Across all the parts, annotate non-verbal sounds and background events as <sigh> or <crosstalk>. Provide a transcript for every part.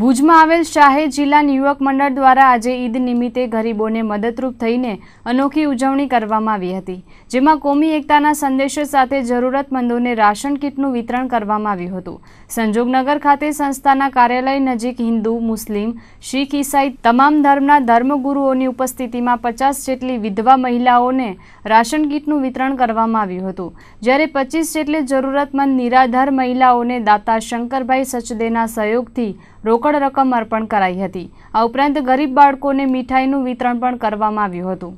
ભુજમાં આવેલ શાહે જિલ્લાની યુવક મંડળ દ્વારા આજે ઈદ નિમિત્તે ગરીબોને મદદરૂપ થઈને અનોખી ઉજવણી કરવામાં આવી હતી જેમાં કોમી એકતાના સંદેશો સાથે જરૂરતમંદોને રાશન કીટનું વિતરણ કરવામાં આવ્યું હતું સંજોગનગર ખાતે સંસ્થાના કાર્યાલય નજીક હિન્દુ મુસ્લિમ શીખ ઈસાઈ તમામ ધર્મના ધર્મગુરુઓની ઉપસ્થિતિમાં પચાસ જેટલી વિધવા મહિલાઓને રાશન કીટનું વિતરણ કરવામાં આવ્યું હતું જ્યારે પચીસ જેટલી જરૂરતમંદ નિરાધાર મહિલાઓને દાતા શંકરભાઈ સચદેના સહયોગથી રોકડ રકમ અર્પણ કરાઈ હતી આ ઉપરાંત ગરીબ બાળકોને મીઠાઈનું વિતરણ પણ કરવામાં આવ્યું હતું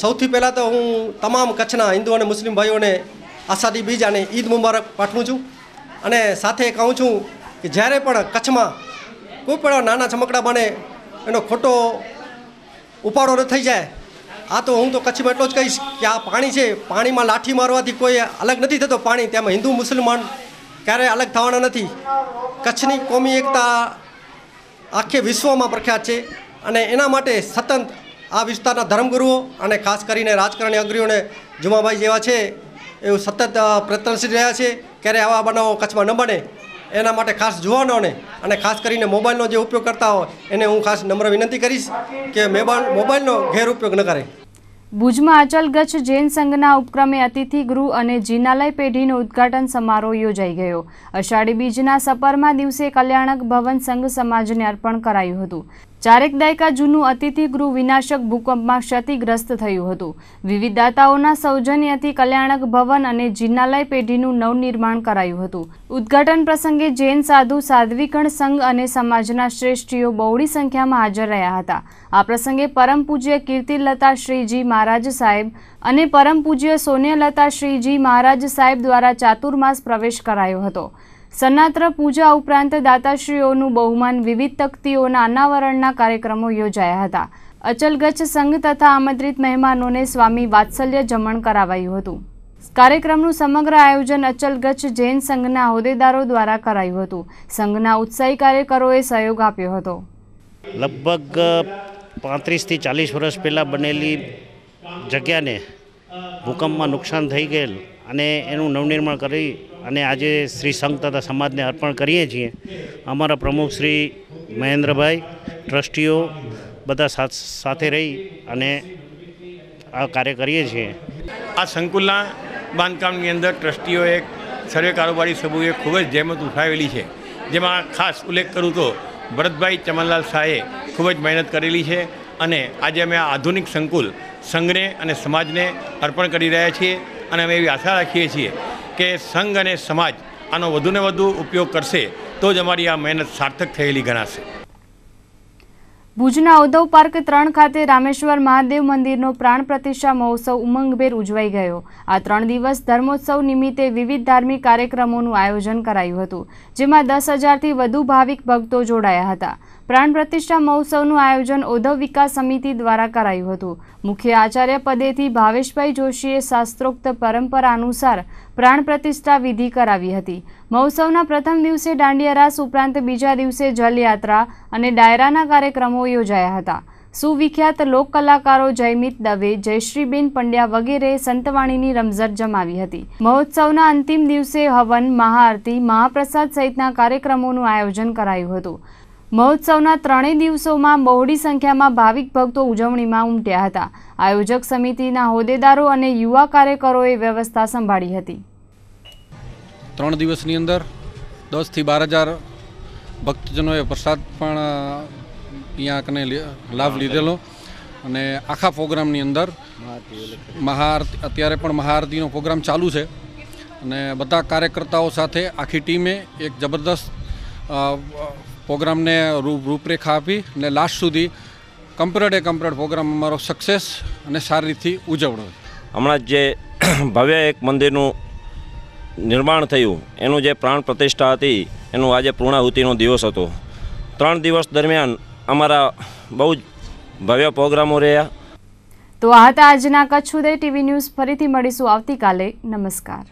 સૌથી પહેલાં તો હું તમામ કચ્છના હિન્દુ અને મુસ્લિમ ભાઈઓને આઝાદી બીજ અને ઈદ મુબારક પાઠવું છું અને સાથે કહું છું કે જ્યારે પણ કચ્છમાં કોઈ પણ નાના ચમકડા બને એનો ખોટો ઉપાડો ન થઈ જાય આ તો હું તો કચ્છમાં એટલો જ કહીશ કે આ પાણી છે પાણીમાં લાઠી મારવાથી કોઈ અલગ નથી થતો પાણી તેમાં હિન્દુ મુસલમાન ક્યારેય અલગ થવાના નથી કચ્છની કોમી એકતા આખે વિશ્વમાં પ્રખ્યાત છે અને એના માટે સતત આ વિસ્તારના ધર્મગુરુઓ અને ખાસ કરીને રાજકારણી અગ્રીઓને જુમાભાઈ જેવા છે એવું સતત પ્રયત્નશીલ રહ્યા છે ક્યારે આવા બનાવો કચ્છમાં ન બને એના માટે ખાસ જોવાનોને અને ખાસ કરીને મોબાઈલનો જે ઉપયોગ કરતા હોય એને હું ખાસ નમ્ર વિનંતી કરીશ કે મોબાઈલનો ગેરઉપયોગ ન કરે ભુજમાં અચલ ગચ્છ જૈન સંઘના ઉપક્રમે અતિથિ ગૃહ અને જીનાલય પેઢીનો ઉદ્ઘાટન સમારોહ યોજાઈ ગયો અષાઢી બીજના સપરમાં દિવસે કલ્યાણક ભવન સંઘ સમાજને અર્પણ કરાયું હતું ચારેક દાયકા જૂનું અતિથિ ગૃહ વિનાશક ભૂકંપમાં ક્ષતિગ્રસ્ત થયું હતું વિવિધ દાતાઓના સૌજન્યથી કલ્યાણક ભવન અને જિનાલય પેઢીનું નવનિર્માણ કરાયું હતું ઉદ્ઘાટન પ્રસંગે જૈન સાધુ સાધ્વીકણ સંઘ અને સમાજના શ્રેષ્ઠીઓ બહોળી સંખ્યામાં હાજર રહ્યા હતા આ પ્રસંગે પરમ પૂજ્ય કીર્તિલતા શ્રીજી મહારાજ સાહેબ અને પરમ પૂજ્ય સોનિયાલતા શ્રીજી મહારાજ સાહેબ દ્વારા ચાતુર્માસ પ્રવેશ કરાયો હતો સન્નાત્ર પૂજા ઉપરાંત દાતાશ્રીઓનું બહુમાન વિવિધ તકતીઓના અનાવરણના કાર્યક્રમો યોજાયા હતા અચલગચ્છ સંઘ તથા આમંત્રિત મહેમાનોને સ્વામી વાત્સલ્ય જમણ કરાવાયું હતું કાર્યક્રમનું સમગ્ર આયોજન અચલગચ્છ જૈન સંઘના હોદ્દેદારો દ્વારા કરાયું હતું સંઘના ઉત્સાહી કાર્યકરોએ સહયોગ આપ્યો હતો લગભગ પાંત્રીસથી ચાલીસ વર્ષ પહેલાં બનેલી જગ્યાને ભૂકંપમાં નુકસાન થઈ ગયેલ અને એનું નવનિર્માણ કરી અને આજે શ્રી સંઘ તથા સમાજને અર્પણ કરીએ છીએ અમારા પ્રમુખ શ્રી મહેન્દ્રભાઈ ટ્રસ્ટીઓ બધા સાથે રહી અને આ કાર્ય કરીએ છીએ આ સંકુલના બાંધકામની અંદર ટ્રસ્ટીઓએ સર્વે કારોબારી સમૂહે ખૂબ જ જહેમત ઉઠાવેલી છે જેમાં ખાસ ઉલ્લેખ કરું તો ભરતભાઈ ચમનલાલ શાહે ખૂબ જ મહેનત કરેલી છે અને આજે અમે આ આધુનિક સંકુલ સંઘને અને સમાજને અર્પણ કરી રહ્યા છીએ અને અમે એવી આશા રાખીએ છીએ કે સંઘ અને સમાજ આનો વધુને વધુ ઉપયોગ કરશે તો જ અમારી આ મહેનત સાર્થક થયેલી ગણાશે ભુજના ઉદ્ધવ પાર્ક ત્રણ ખાતે રામેશ્વર મહાદેવ મંદિરનો પ્રાણ પ્રતિષ્ઠા મહોત્સવ ઉમંગભેર ઉજવાઈ ગયો આ ત્રણ દિવસ ધર્મોત્સવ નિમિત્તે વિવિધ ધાર્મિક કાર્યક્રમોનું આયોજન કરાયું હતું જેમાં દસ હજારથી વધુ ભાવિક ભક્તો જોડાયા હતા પ્રાણ પ્રતિષ્ઠા મહોત્સવનું આયોજન ઓધવ વિકાસ સમિતિ દ્વારા કરાયું હતું મુખ્ય આચાર્ય પદેથી ભાવેશભાઈ જોશીએ શાસ્ત્રોક્ત પરંપરા અનુસાર પ્રાણ પ્રતિષ્ઠા વિધિ કરાવી હતી મહોત્સવના પ્રથમ દિવસે દાંડિયારાસ ઉપરાંત બીજા દિવસે જલયાત્રા અને ડાયરાના કાર્યક્રમો યોજાયા હતા સુવિખ્યાત લોક કલાકારો જયમિત દવે જયશ્રીબેન પંડ્યા વગેરે સંતવાણીની રમઝટ જમાવી હતી મહોત્સવના અંતિમ દિવસે હવન મહાઆરતી મહાપ્રસાદ સહિતના કાર્યક્રમોનું આયોજન કરાયું હતું મહોત્સવના ત્રણેય દિવસોમાં બહોળી સંખ્યામાં ભાવિક ભક્તો ઉજવણીમાં ઉમટ્યા હતા આયોજક સમિતિના હોદ્દેદારો અને યુવા કાર્યકરોએ વ્યવસ્થા સંભાળી હતી ત્રણ દિવસની અંદર દસથી બાર હજાર ભક્તજનોએ પ્રસાદ પણ અહીંયા કને લાભ લીધેલો અને આખા પ્રોગ્રામની અંદર મહાઆરતી અત્યારે પણ મહાઆરતીનો પ્રોગ્રામ ચાલુ છે અને બધા કાર્યકર્તાઓ સાથે આખી ટીમે એક જબરદસ્ત પ્રોગ્રામને રૂપરેખા આપી અને લાસ્ટ સુધી કમ્પ્રેડે કમ્પ્રેડ પ્રોગ્રામ અમારો સક્સેસ અને સારી રીતથી ઉજવણો હમણાં જે <clears throat> ભવ્ય એક મંદિરનું નિર્માણ થયું એનું જે પ્રાણ પ્રતિષ્ઠા હતી એનું આજે પૂર્ણાહુતિનો દિવસ હતો ત્રણ દિવસ દરમિયાન અમારા બહુ જ ભવ્ય પ્રોગ્રામો રહ્યા તો આ હતા આજના કચ્છ ઉદય ટીવી ન્યૂઝ ફરીથી મળીશું આવતીકાલે નમસ્કાર